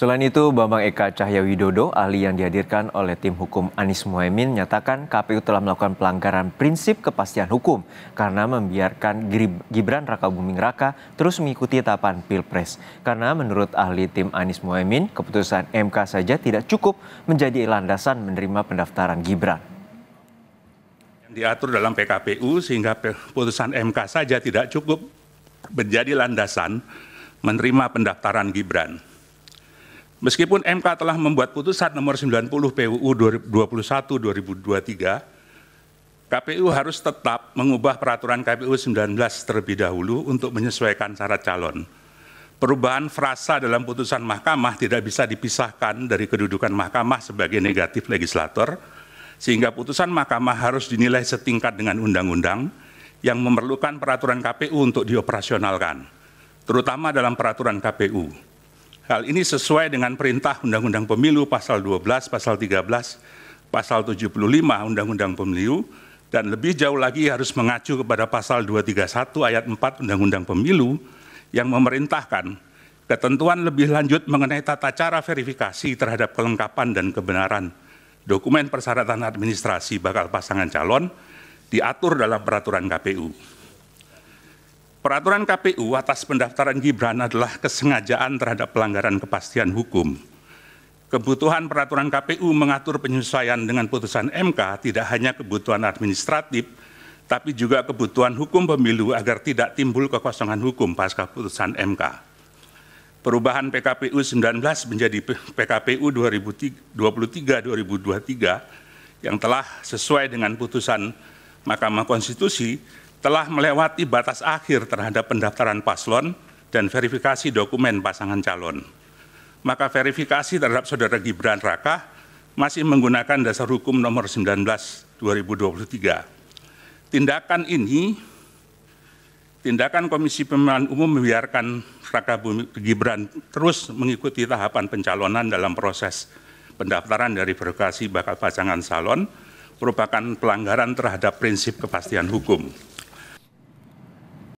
Selain itu, Bambang Eka Cahya Widodo, ahli yang dihadirkan oleh tim hukum Anies Mohaimin, menyatakan KPU telah melakukan pelanggaran prinsip kepastian hukum karena membiarkan Gibran Raka Buming Raka terus mengikuti tahapan Pilpres. Karena menurut ahli tim Anies Mohaimin, keputusan MK saja tidak cukup menjadi landasan menerima pendaftaran Gibran. Diatur dalam PKPU sehingga keputusan MK saja tidak cukup menjadi landasan menerima pendaftaran Gibran Meskipun MK telah membuat putusan nomor 90 PUU 21 2023, KPU harus tetap mengubah peraturan KPU 19 terlebih dahulu untuk menyesuaikan syarat calon. Perubahan frasa dalam putusan mahkamah tidak bisa dipisahkan dari kedudukan mahkamah sebagai negatif legislator, sehingga putusan mahkamah harus dinilai setingkat dengan undang-undang yang memerlukan peraturan KPU untuk dioperasionalkan, terutama dalam peraturan KPU. Hal ini sesuai dengan perintah Undang-Undang Pemilu pasal 12, pasal 13, pasal 75 Undang-Undang Pemilu dan lebih jauh lagi harus mengacu kepada pasal 231 ayat 4 Undang-Undang Pemilu yang memerintahkan ketentuan lebih lanjut mengenai tata cara verifikasi terhadap kelengkapan dan kebenaran dokumen persyaratan administrasi bakal pasangan calon diatur dalam peraturan KPU. Peraturan KPU atas pendaftaran Gibran adalah kesengajaan terhadap pelanggaran kepastian hukum. Kebutuhan peraturan KPU mengatur penyesuaian dengan putusan MK tidak hanya kebutuhan administratif, tapi juga kebutuhan hukum pemilu agar tidak timbul kekosongan hukum pasca putusan MK. Perubahan PKPU 19 menjadi PKPU 2023-2023 yang telah sesuai dengan putusan Mahkamah Konstitusi telah melewati batas akhir terhadap pendaftaran paslon dan verifikasi dokumen pasangan calon. Maka verifikasi terhadap saudara Gibran Raka masih menggunakan dasar hukum nomor 19 2023. Tindakan ini tindakan Komisi Pemilihan Umum membiarkan Raka Gibran terus mengikuti tahapan pencalonan dalam proses pendaftaran dari verifikasi bakal pasangan calon merupakan pelanggaran terhadap prinsip kepastian hukum.